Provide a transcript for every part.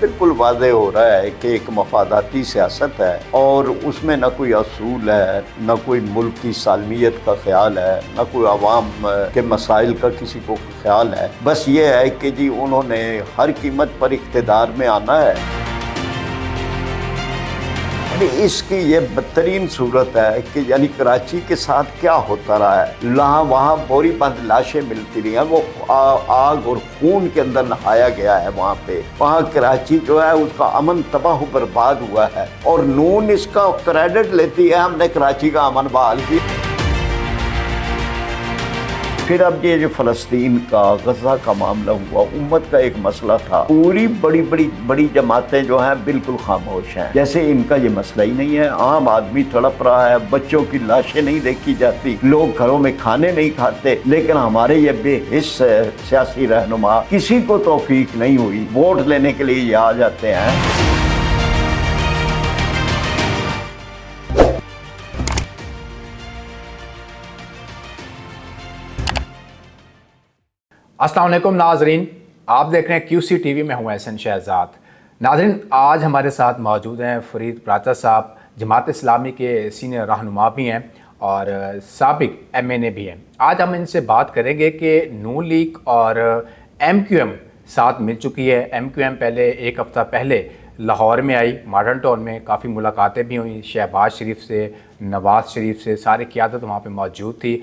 बिल्कुल वाज हो रहा है कि एक मफादाती सियासत है और उसमें न कोई असूल है न कोई मुल्क की सालमियत का ख्याल है न कोई आवाम के मसाइल का किसी को ख्याल है बस ये है कि जी उन्होंने हर कीमत पर इकतदार में आना है यानी इसकी ये बदतरीन सूरत है कि यानी कराची के साथ क्या होता रहा है लहा वहाँ बोरी बंद लाशें मिलती रही हैं वो आ, आग और खून के अंदर नहाया गया है वहाँ पे वहाँ कराची जो है उसका अमन तबाह बर्बाद हुआ है और नून इसका क्रेडिट लेती है हमने कराची का अमन बहाल किया फिर अब ये जो फलस्तीन का गजा का मामला हुआ उम्मत का एक मसला था पूरी बड़ी बड़ी बड़ी जमातें जो हैं बिल्कुल खामोश हैं जैसे इनका ये मसला ही नहीं है आम आदमी तड़प रहा है बच्चों की लाशें नहीं देखी जाती लोग घरों में खाने नहीं खाते लेकिन हमारे ये बेहिस सियासी रहनुमा किसी को तोफीक नहीं हुई वोट लेने के लिए ये आ जाते हैं असलम नाजरीन आप देख रहे हैं क्यू सी टी वी में हूँ एहसन शहजाद नाजरीन आज हमारे साथ मौजूद हैं फरीद प्राचा साहब जमात इस्लामी के सीनियर रहनुमा भी हैं और सबक एम एन ए भी हैं आज हम इनसे बात करेंगे कि नू लीग और एम क्यू एम साथ मिल चुकी है एम क्यू एम पहले एक हफ़्ता पहले लाहौर में आई मॉडर्न टाउन में काफ़ी मुलाकातें भी हुई शहबाज शरीफ से नवाज शरीफ से सारी क्यादत वहाँ पर मौजूद थी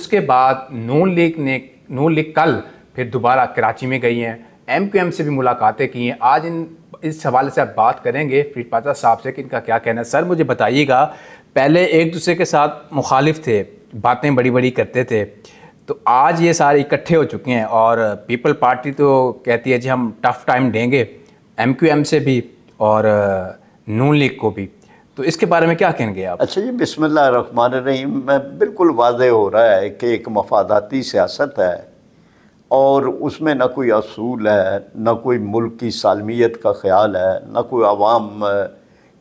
उसके बाद नू लीग ने नू लीग कल फिर दोबारा कराची में गई हैं एम क्यू एम से भी मुलाकातें की हैं आज इन इस हवाले से आप बात करेंगे फिर पाचा साहब से कि इनका क्या कहना है सर मुझे बताइएगा पहले एक दूसरे के साथ मुखालिफ थे बातें बड़ी बड़ी करते थे तो आज ये सारे इकट्ठे हो चुके हैं और पीपल पार्टी तो कहती है जी हम टफ़ टाइम देंगे एम क्यू एम से भी और नून लीग को भी तो इसके बारे में क्या कहेंगे आप अच्छा जी बिसमान रहीम बिल्कुल वाज हो रहा है कि एक मफादाती सियासत है और उसमें ना कोई असूल है ना कोई मुल्क की सालमियत का ख्याल है ना कोई आवाम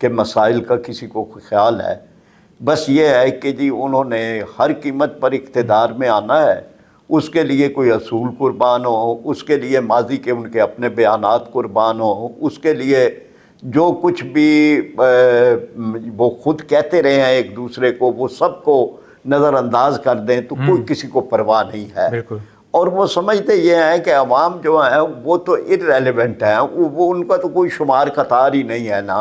के मसाइल का किसी को ख्याल है बस ये है कि जी उन्होंने हर कीमत पर इकतदार में आना है उसके लिए कोई असूल कुर्बान हो उसके लिए माजी के उनके अपने बयान कुर्बान हो उसके लिए जो कुछ भी वो खुद कहते रहे हैं एक दूसरे को वो सबको नज़रअंदाज कर दें तो कोई हम्म। किसी को परवाह नहीं है और वो समझते ये हैं कि अवाम जो है वो तो इरेलीवेंट हैं वो उनका तो कोई शुमार कतार ही नहीं है ना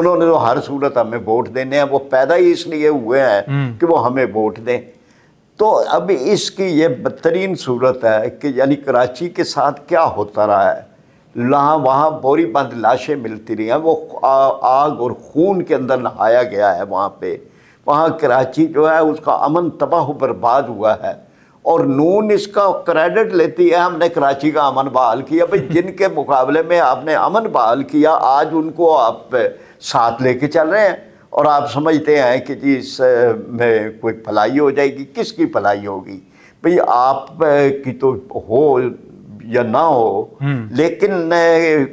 उन्होंने तो हर सूरत हमें वोट देने हैं वो पैदा ही इसलिए हुए हैं हम्म। कि वो हमें वोट दें तो अब इसकी ये बदतरीन सूरत है कि यानी कराची के साथ क्या होता रहा है लहाँ वहाँ बोरी बंद लाशें मिलती रही हैं वो आग और खून के अंदर नहाया गया है वहाँ पे वहाँ कराची जो है उसका अमन तबाह बर्बाद हुआ है और नून इसका क्रेडिट लेती है हमने कराची का अमन बहाल किया भाई जिनके मुकाबले में आपने अमन बहाल किया आज उनको आप साथ लेके चल रहे हैं और आप समझते हैं कि जी इस में कोई भलाई हो जाएगी किसकी भलाई होगी भाई आप की तो हो या ना हो हम्म। लेकिन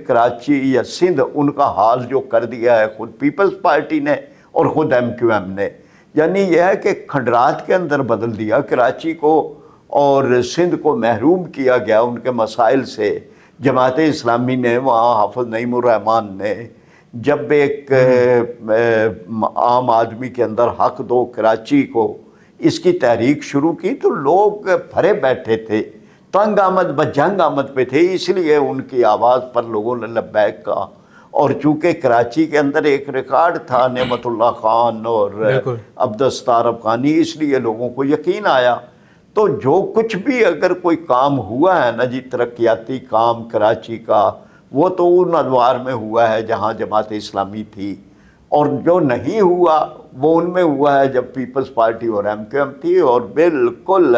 कराची या सिंध उनका हाल जो कर दिया है खुद पीपल्स पार्टी ने और ख़ुद एम क्यू एम ने यानी यह है कि खंडरात के अंदर बदल दिया कराची को और सिंध को महरूम किया गया उनके मसाइल से जमात इस्लामी ने वहाँ हाफज नईमान ने जब एक हम्म। आम आदमी के अंदर हक दो कराची को इसकी तहरीक शुरू की तो लोग भरे बैठे थे तंग आमद जंग आमद पे थे इसलिए उनकी आवाज़ पर लोगों ने लब्बैक कहा और चूँकि कराची के अंदर एक रिकॉर्ड था नमतुल्ला खान और अब्दस्तार अफगानी इसलिए लोगों को यकीन आया तो जो कुछ भी अगर कोई काम हुआ है ना जी तरक्याती काम कराची का वो तो उन अदवार में हुआ है जहाँ जमात इस्लामी थी और जो नहीं हुआ वो उनमें हुआ है जब पीपल्स पार्टी और एम क्यू एम थी और बिल्कुल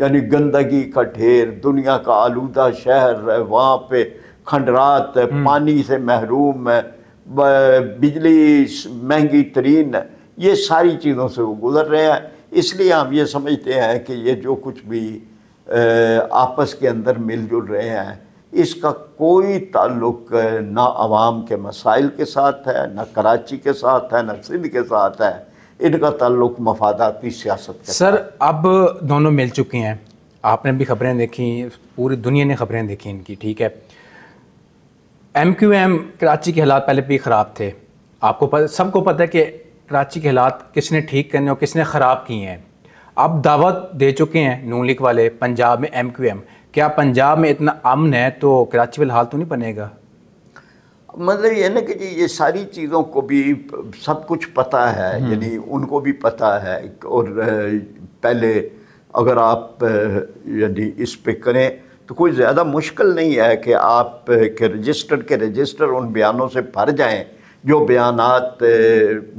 यानी गंदगी का ढेर दुनिया का आलूदा शहर है वहाँ पे खंडरात हम्म। पानी से महरूम है बिजली महंगी तरीन ये सारी चीज़ों से वो गुजर रहे हैं इसलिए हम ये समझते हैं कि ये जो कुछ भी आपस के अंदर मिलजुल रहे हैं इसका कोई ताल्लुक ना आवाम के मसाइल के साथ है ना कराची के साथ है ना सिंध के साथ है इनका ताल्लुक मफादाती सियासत के सर अब दोनों मिल चुके हैं आपने भी खबरें देखी पूरी दुनिया ने खबरें देखी इनकी ठीक है एम क्यू एम कराची के हालात पहले भी ख़राब थे आपको पता सबको पता है कि कराची के हालात किसने ठीक करने और किसने ख़राब किए हैं अब दावत दे चुके हैं नून लीग वाले पंजाब में एम क्यू एम क्या पंजाब में इतना अमन है तो कराची वाले हाल तो नहीं बनेगा मतलब ये ना कि जी ये सारी चीज़ों को भी सब कुछ पता है हम्म। यानी उनको भी पता है और पहले अगर आप यदि इस पे करें तो कोई ज़्यादा मुश्किल नहीं है कि आप के रजिस्टर के रजिस्टर उन बयानों से भर जाएं जो बयान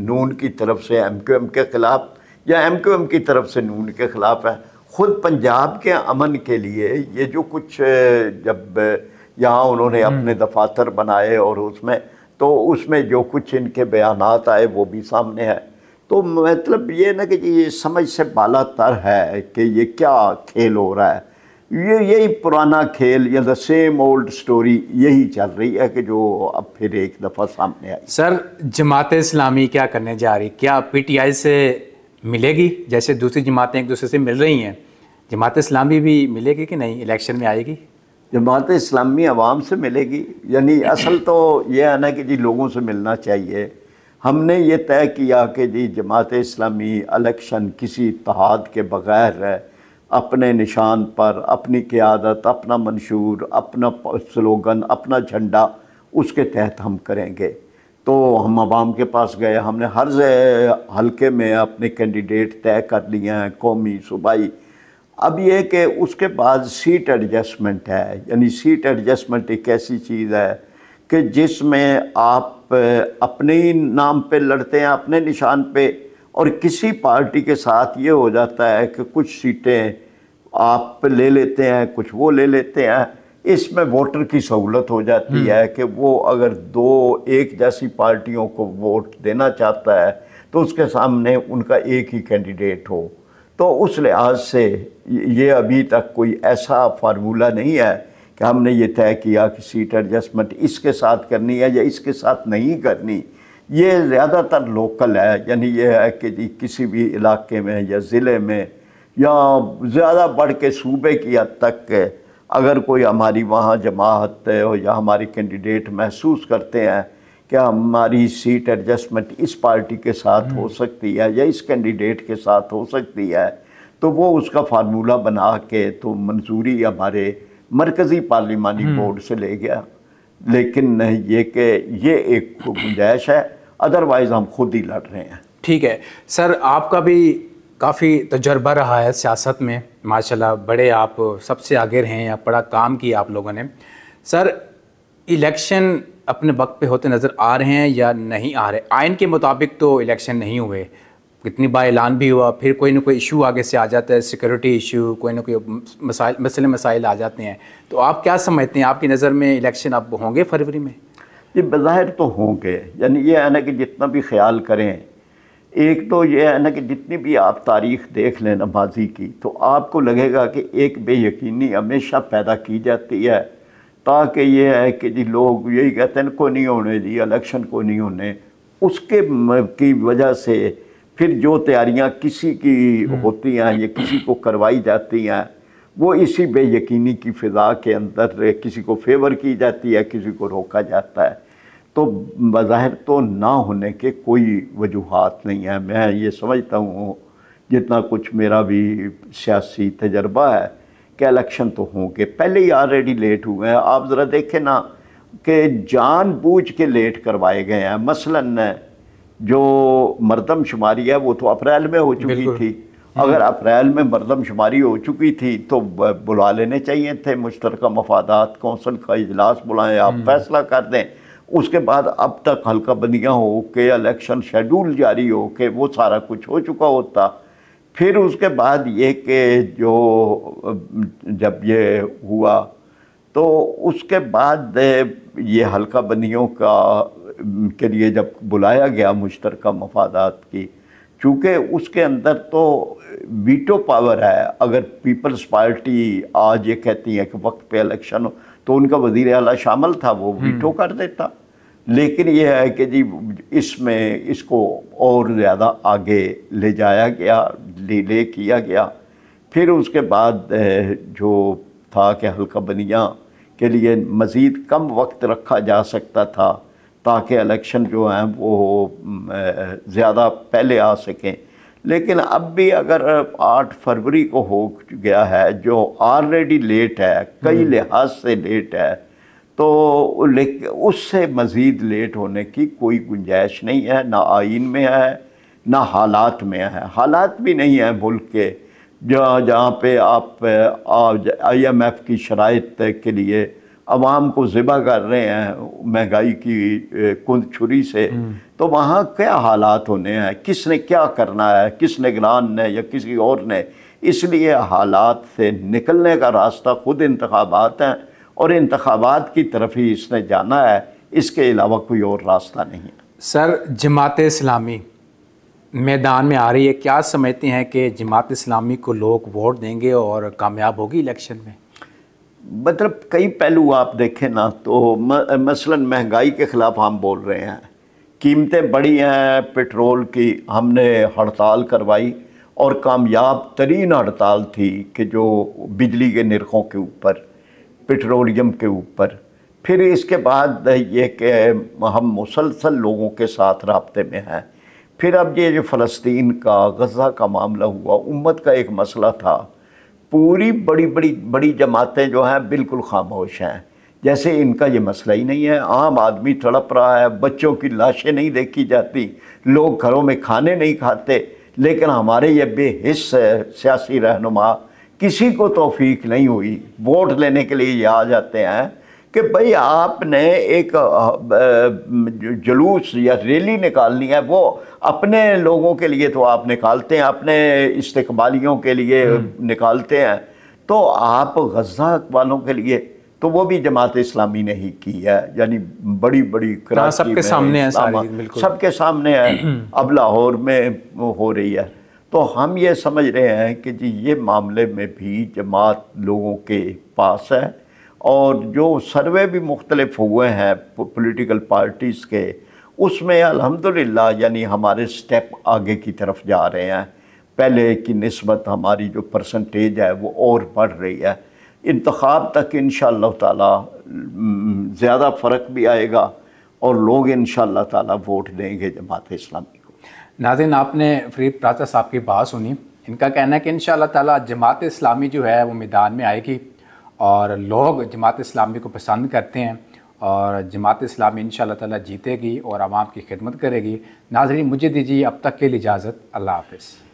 नून की तरफ से एम क्यू एम के ख़िलाफ़ या एम क्यू एम की तरफ से नून के ख़िलाफ़ है ख़ुद पंजाब के अमन के लिए ये जो कुछ जब यहाँ उन्होंने हम्म। अपने दफातर बनाए और उसमें तो उसमें जो कुछ इनके बयान आए वो भी सामने आए तो मतलब ये ना कि ये समझ से बाला तर है कि ये क्या खेल हो रहा है ये यही पुराना खेल या द सेम ओल्ड स्टोरी यही चल रही है कि जो अब फिर एक दफ़ा सामने आई सर जमात इस्लामी क्या करने जा रही क्या पीटीआई से मिलेगी जैसे दूसरी जमातें एक दूसरे से मिल रही हैं जमात इस्लामी भी मिलेगी कि नहीं इलेक्शन में आएगी जमात इस्लामी आवाम से मिलेगी यानी असल तो यह है ना कि जी लोगों से मिलना चाहिए हमने ये तय किया कि जी जमात इस्लामी इलेक्शन किसी इतिहाद के बगैर अपने निशान पर अपनी क़्यादत अपना मंशूर अपना स्लोगन अपना झंडा उसके तहत हम करेंगे तो हम आवाम के पास गए हमने हर हल्के में अपने कैंडिडेट तय कर लिए हैं कौमी सूबाई अब ये कि उसके बाद सीट एडजस्टमेंट है यानी सीट एडजस्टमेंट एक ऐसी चीज़ है कि जिसमें आप अपने ही नाम पे लड़ते हैं अपने निशान पे और किसी पार्टी के साथ ये हो जाता है कि कुछ सीटें आप ले लेते हैं कुछ वो ले लेते हैं इसमें वोटर की सहूलत हो जाती हम्म। है कि वो अगर दो एक जैसी पार्टियों को वोट देना चाहता है तो उसके सामने उनका एक ही कैंडिडेट हो तो उस लिहाज से ये अभी तक कोई ऐसा फार्मूला नहीं है कि हमने ये तय किया कि सीट एडजस्टमेंट इसके साथ करनी है या इसके साथ नहीं करनी ये ज़्यादातर लोकल है यानी ये है कि जी किसी भी इलाके में या ज़िले में या ज़्यादा बढ़ के सूबे की हद तक अगर कोई हमारी वहाँ जमात हो या हमारे कैंडिडेट महसूस करते हैं कि हमारी सीट एडजस्टमेंट इस पार्टी के साथ हो हम्म। सकती है या इस कैंडिडेट के साथ हो सकती है तो वो उसका फार्मूला बना के तो मंजूरी हमारे मरकज़ी पार्लिमानी हम्म। बोर्ड से ले गया लेकिन ये कि ये एक गुंजाइश है अदरवाइज हम खुद ही लड़ रहे हैं ठीक है सर आपका भी काफ़ी तजर्बा रहा है सियासत में माशाल्लाह बड़े आप सबसे आगे रहे हैं बड़ा काम किया आप लोगों ने सर इलेक्शन अपने वक्त पे होते नज़र आ रहे हैं या नहीं आ रहे आयन के मुताबिक तो इलेक्शन नहीं हुए कितनी बार ऐलान भी हुआ फिर कोई ना कोई इशू आगे से आ जाता है सिक्योरिटी इशू कोई ना कोई मसाइल मसले मसाइल आ जाते हैं तो आप क्या समझते हैं आपकी नज़र में इलेक्शन अब होंगे फरवरी में ये बज़ाहिर तो होंगे यानी ये है ना कि जितना भी ख्याल करें एक तो ये है ना कि जितनी भी आप तारीख देख लें ना माजी की तो आपको लगेगा कि एक बेयकीनी हमेशा पैदा की जाती है ताकि ये है कि जी लोग यही कहते हैं को नहीं होने जी इलेक्शन को नहीं होने उसके की वजह से फिर जो तैयारियां किसी की हम्म। होती हैं या किसी को करवाई जाती हैं वो इसी बेयकीनी की फ़िज़ा के अंदर किसी को फेवर की जाती है किसी को रोका जाता है तो बज़ाहिर तो ना होने के कोई वजूहत नहीं है मैं ये समझता हूँ जितना कुछ मेरा भी सियासी तजर्बा है कि इलेक्शन तो होंगे पहले ही ऑलरेडी लेट हुए हैं आप ज़रा देखें ना कि जान बूझ के लेट करवाए गए हैं मसलन जो मरदमशुमारी है वो तो अप्रैल में हो चुकी थी हम्म। अगर अप्रैल में मरदमशुमारी हो चुकी थी तो बुला लेने चाहिए थे मुश्तरक मफादात कौंसल का इजलास बुलाएं आप हम्म। फैसला कर दें उसके बाद अब तक हल्का बंदियाँ हो के इलेक्शन शेड्यूल जारी हो के वो सारा कुछ हो चुका होता फिर उसके बाद ये कि जो जब ये हुआ तो उसके बाद ये हल्का बंदियों का के लिए जब बुलाया गया मुश्तर मफादात की चूँकि उसके अंदर तो वीटो पावर है अगर पीपल्स पार्टी आज ये कहती है कि वक्त पे इलेक्शन हो तो उनका वजीर अला शामिल था वो हम्म। वीटो कर देता लेकिन ये है कि जी इसमें इसको और ज़्यादा आगे ले जाया गया डिले किया गया फिर उसके बाद जो था कि हल्का बनिया के लिए मज़ीद कम वक्त रखा जा सकता था ताकि इलेक्शन जो हैं वो ज़्यादा पहले आ सकें लेकिन अब भी अगर आठ फरवरी को हो गया है जो ऑलरेडी लेट है कई हम्म। लिहाज से लेट है तो उससे मज़ीद लेट होने की कोई गुंजाइश नहीं है ना आइन में है ना हालात में है हालात भी नहीं है मुल्क के जहाँ जहाँ पे आप आई एम एफ़ की शराइ के लिए आवाम को ज़िबा कर रहे हैं महंगाई की कुंद छुरी से हम्म। तो वहाँ क्या हालात होने हैं किसने क्या करना है किस निगरान ने या किसी और ने इसलिए हालात से निकलने का रास्ता खुद इंतबात हैं और इंतबात की तरफ ही इसने जाना है इसके अलावा कोई और रास्ता नहीं है सर जमात इस्लामी मैदान में आ रही है क्या समझते हैं कि जमात इस्लामी को लोग वोट देंगे और कामयाब होगी इलेक्शन में मतलब कई पहलू आप देखें ना तो मसलन महंगाई के ख़िलाफ़ हम बोल रहे हैं कीमतें बढ़ी हैं पेट्रोल की हमने हड़ताल करवाई और कामयाब तरीन हड़ताल थी कि जो बिजली के निरखों के ऊपर पेट्रोलियम के ऊपर फिर इसके बाद ये कि हम मुसलसल लोगों के साथ रबते में हैं फिर अब ये जो फ़लस्तीन का गज़ा का मामला हुआ उम्मत का एक मसला था पूरी बड़ी बड़ी बड़ी जमातें जो हैं बिल्कुल खामोश हैं जैसे इनका ये मसला ही नहीं है आम आदमी तड़प रहा है बच्चों की लाशें नहीं देखी जाती लोग घरों में खाने नहीं खाते लेकिन हमारे ये बेहिस सियासी रहनुमा किसी को तोफीक नहीं हुई वोट लेने के लिए ये आ जाते हैं कि भाई आपने एक जुलूस या रैली निकालनी है वो अपने लोगों के लिए तो आप निकालते हैं अपने इस्तबालियों के लिए हम्म। निकालते हैं तो आप गजा वालों के लिए तो वो भी जमात इस्लामी ने ही की है यानी बड़ी बड़ी हाँ, सबके सामने है सबके सामने है अब लाहौर में हो रही है तो हम ये समझ रहे हैं कि जी ये मामले में भी जमात लोगों के पास है और जो सर्वे भी मुख्तलिफ हुए हैं पोलिटिकल पार्टीज़ के उसमें अलहमदिल्ला यानी हमारे स्टेप आगे की तरफ जा रहे हैं पहले की नस्बत हमारी जो परसेंटेज है वो और बढ़ रही है इंतखब तक इन ताला ज़्यादा फ़र्क भी आएगा और लोग इन शाह तोट देंगे जमात इस्लामी को नाजिन आपने फरीद प्राचा साहब की बात सुनी इनका कहना है कि इन शाह तमात इस्लामी जो है वो मैदान में आएगी और लोग जमात इस्लामी को पसंद करते हैं और जमात इस्लामी इन शाह जीतेगी और आवाम की खिदमत करेगी नाजरी मुझे दीजिए अब तक के लिए इजाज़त अल्लाह हाफिज़